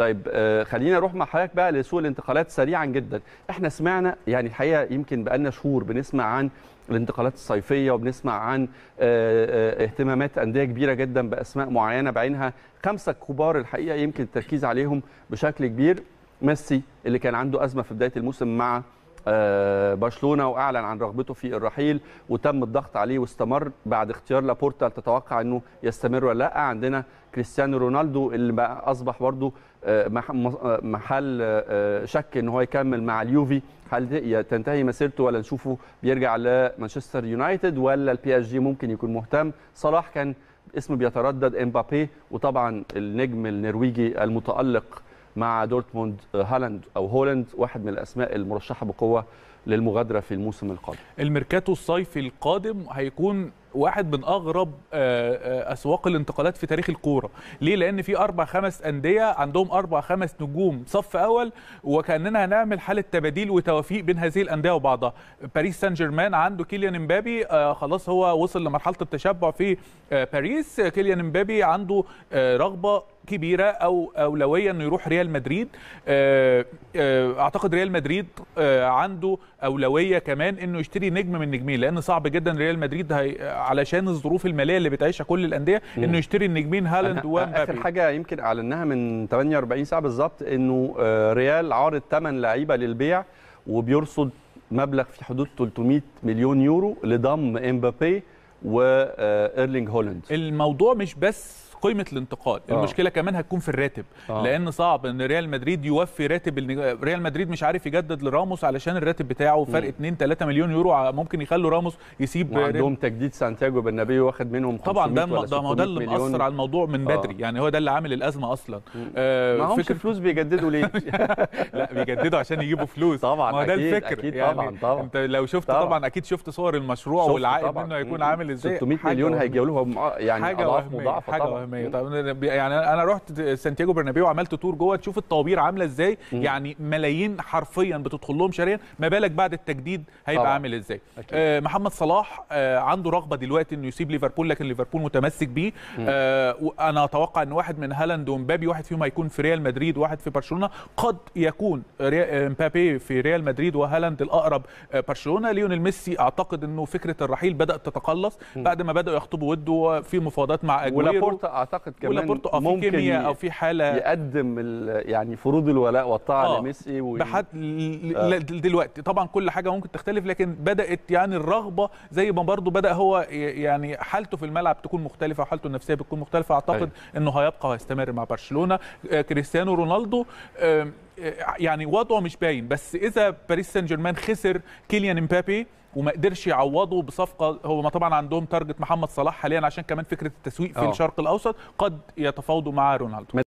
طيب آه، خلينا اروح مع حضرتك بقى لسوق الانتقالات سريعا جدا احنا سمعنا يعني الحقيقه يمكن بقالنا شهور بنسمع عن الانتقالات الصيفيه وبنسمع عن آه، آه، اهتمامات انديه كبيره جدا باسماء معينه بعينها خمسه كبار الحقيقه يمكن التركيز عليهم بشكل كبير ميسي اللي كان عنده ازمه في بدايه الموسم مع آه، برشلونه واعلن عن رغبته في الرحيل وتم الضغط عليه واستمر بعد اختيار لابورتا تتوقع انه يستمر ولا لا عندنا كريستيانو رونالدو اللي اصبح برضه آه، آه، محل شك ان هو يكمل مع اليوفي هل تنتهي مسيرته ولا نشوفه بيرجع لمانشستر يونايتد ولا البي اس جي ممكن يكون مهتم صلاح كان اسمه بيتردد امبابي وطبعا النجم النرويجي المتالق مع دورتموند آه، هالاند او هولند واحد من الاسماء المرشحه بقوه للمغادره في الموسم القادم الميركاتو الصيفي القادم هيكون واحد من اغرب آه، آه، اسواق الانتقالات في تاريخ الكوره ليه لان في اربع خمس انديه عندهم اربع خمس نجوم صف اول وكاننا هنعمل حاله تباديل وتوافيق بين هذه الانديه وبعضها باريس سان جيرمان عنده كيليان امبابي آه، خلاص هو وصل لمرحله التشبع في باريس كيليان امبابي عنده رغبه كبيره او اولويه انه يروح ريال مدريد اعتقد ريال مدريد عنده اولويه كمان انه يشتري نجم من نجمين لان صعب جدا ريال مدريد علشان الظروف الماليه اللي بتعيشها كل الانديه انه يشتري النجمين هالاند ومبابي اخر حاجه يمكن اعلناها من 48 ساعه بالظبط انه آه، ريال عارض ثمن لعيبه للبيع وبيرصد مبلغ في حدود 300 مليون يورو لضم امبابي وايرلينج آه، هولاند الموضوع مش بس قيمه الانتقال أوه. المشكله كمان هتكون في الراتب أوه. لان صعب ان ريال مدريد يوفي راتب ريال مدريد مش عارف يجدد لراموس علشان الراتب بتاعه فرق 2 3 مليون يورو ممكن يخلوا راموس يسيب عندهم تجديد سانتياجو بالنبي واخد منهم طبعا ده ده هو ده اللي مأثر على الموضوع من آه. بدري يعني هو ده اللي عامل الازمه اصلا آه ما همش فكر... فلوس بيجددوا ليه لا بيجددوا عشان يجيبوا فلوس طبعا ما ده الفكر أكيد يعني طبعا طبعا انت لو شفت طبعا, طبعا اكيد شفت صور المشروع والعائد منه هيكون عامل ازاي 600 مليون هيجيبوا لهم آه، يعني اضعاف مضاعفه طبعا طب يعني انا رحت سانتياغو برنابيو وعملت تور جوه تشوف الطوابير عامله ازاي يعني ملايين حرفيا بتدخل لهم شهريا ما بالك بعد التجديد هيبقى طبعا. عامل ازاي آه محمد صلاح آه عنده رغبه دلوقتي انه يسيب ليفربول لكن ليفربول متمسك بيه آه انا اتوقع ان واحد من هالاند ومبابي واحد فيهم هيكون في ريال مدريد وواحد في برشلونه قد يكون آه، مبابي في ريال مدريد وهالاند الاقرب آه، برشلونه ليونيل ميسي اعتقد انه فكره الرحيل بدات تتقلص بعد ما بداوا يخطبوا وده في مفاوضات مع اجويرو ولابورتا اعتقد كمان ممكن كيمياء او في حاله يقدم يعني فروض الولاء والطاعه آه لميسي و... بحد آه. دلوقتي طبعا كل حاجه ممكن تختلف لكن بدات يعني الرغبه زي ما برضه بدا هو يعني حالته في الملعب تكون مختلفه وحالته النفسيه بتكون مختلفه اعتقد أي. أيوه. انه هيبقى وهيستمر مع برشلونه آه، كريستيانو رونالدو آه يعني وضعه مش باين بس اذا باريس سان جيرمان خسر كيليان امبابي وما قدرش يعوضه بصفقه هو ما طبعا عندهم تارجت محمد صلاح حاليا عشان كمان فكره التسويق في أوه. الشرق الاوسط قد يتفاوضوا مع رونالدو